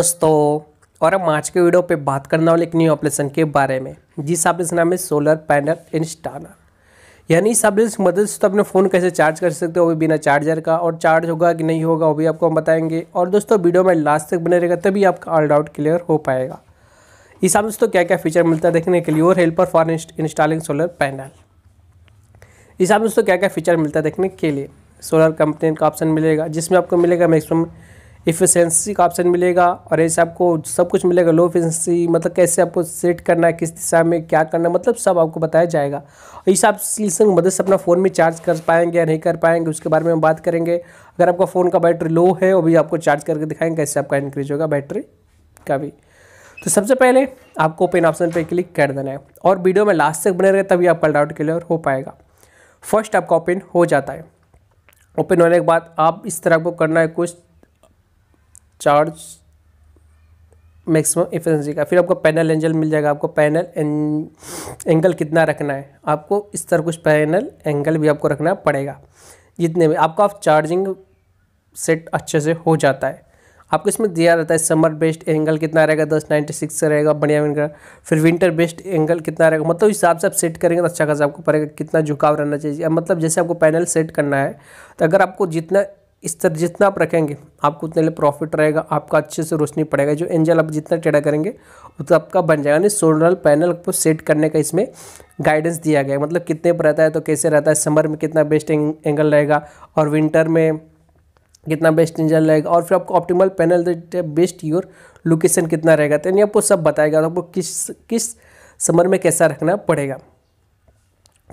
दोस्तों और हम आज के वीडियो पे बात करने वाले एक न्यू ऑपरेशन के बारे में जिस ऑपरेशन नाम है सोलर पैनल इंस्टॉलर यानी इस ऑपरेशन की मदद से तो अपने फ़ोन कैसे चार्ज कर सकते हो वो भी बिना चार्जर का और चार्ज होगा कि नहीं होगा वो भी आपको हम बताएंगे और दोस्तों वीडियो में लास्ट तक बने रहेगा तभी आपका ऑल डाउट क्लियर हो पाएगा इस ऑपरेशन तो क्या क्या फीचर मिलता है देखने के लिए और helper for installing solar panel इस ऑपरेशन तो क्या क्या फीचर मिलता है देखने के लिए सोलर कंपनी का ऑप्शन मिलेगा जिसमें आपको मिलेगा मैक्सिमम इफिशेंसी का ऑप्शन मिलेगा और ऐसे आपको सब कुछ मिलेगा लो इफिशेंसी मतलब कैसे आपको सेट करना है किस दिशा में क्या करना है मतलब सब आपको बताया जाएगा और इस आप सिलसिले मदद से अपना फ़ोन में चार्ज कर पाएंगे या नहीं कर पाएंगे उसके बारे में हम बात करेंगे अगर आपका फ़ोन का बैटरी लो है वो भी आपको चार्ज करके दिखाएंगे कैसे आपका इंक्रीज होगा बैटरी का भी तो सबसे पहले आपको ओपन ऑप्शन पर क्लिक कर देना है और वीडियो में लास्ट तक बने रहे तभी आपका डाउट क्लियर हो पाएगा फर्स्ट आपका ओपन हो जाता है ओपन होने के बाद आप इस तरह को करना है कुछ चार्ज मैक्सिमम एफिशिएंसी का फिर आपको पैनल एंगल मिल जाएगा आपको पैनल एंगल कितना रखना है आपको इस तरह कुछ पैनल एंगल भी आपको रखना पड़ेगा जितने भी आपका आप चार्जिंग सेट अच्छे से हो जाता है आपको इसमें दिया रहता है समर बेस्ट एंगल कितना रहेगा दस नाइन्टी सिक्स रहेगा बढ़िया रहेगा फिर विंटर बेस्ट एंगल कितना रहेगा मतलब इस हिसाब से आप सेट करेंगे तो अच्छा खासा आपको पड़ेगा कितना झुकाव रहना चाहिए मतलब जैसे आपको पैनल सेट करना है तो अगर आपको जितना इस तरह जितना आप रखेंगे आपको उतने लिए प्रॉफिट रहेगा आपका अच्छे से रोशनी पड़ेगा जो एंजल आप जितना टेढ़ा करेंगे उतना तो आपका बन जाएगा यानी सोलर पैनल को सेट करने का इसमें गाइडेंस दिया गया मतलब कितने पर रहता है तो कैसे रहता है समर में कितना बेस्ट एंगल रहेगा और विंटर में कितना बेस्ट एंजल रहेगा और फिर आपको optimal panel best your location कितना रहेगा तो यानी आपको सब बताएगा तो आपको किस किस समर में कैसा रखना पड़ेगा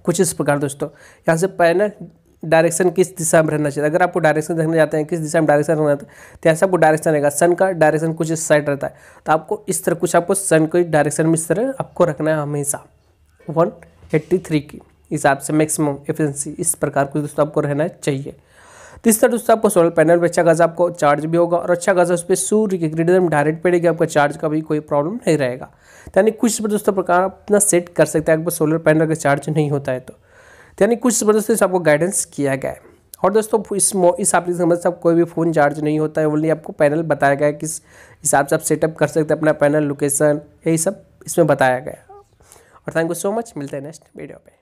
कुछ इस प्रकार दोस्तों यहाँ से पैनल डायरेक्शन किस दिशा में रहना चाहिए अगर आपको डायरेक्शन देखने जाते हैं किस दिशा में डायरेक्शन रहना है तो ऐसा आपको डायरेक्शन रहेगा सन का डायरेक्शन कुछ इस साइड रहता है तो आपको इस तरह कुछ आपको सन को डायरेक्शन में इस तरह आपको रखना है हमेशा वन एट्टी थ्री की हिसाब से मैक्सिमम एफिशिएंसी इस प्रकार कुछ दोस्तों आपको रहना चाहिए तो इस तरह दोस्तों आपको सोलर पैनल पर अच्छा खासा आपको चार्ज भी होगा और अच्छा खासा उस पर सूर्य के ग्रेडियर में डायरेक्ट पड़ेगी आपका चार्ज का भी कोई प्रॉब्लम नहीं रहेगा यानी कुछ दोस्तों प्रकार अपना सेट कर सकते हैं अगर सोलर पैनल का चार्ज नहीं होता है तो तो यानी कुछ ज़बरदस्ती से आपको गाइडेंस किया गया है और दोस्तों इस इस एप्लीकेशन से आप कोई भी फ़ोन चार्ज नहीं होता है ओनली आपको पैनल बताया गया है किस हिसाब से आप सेटअप कर सकते हैं अपना पैनल लोकेशन यही सब इसमें बताया गया और थैंक यू सो मच मिलते हैं नेक्स्ट वीडियो पे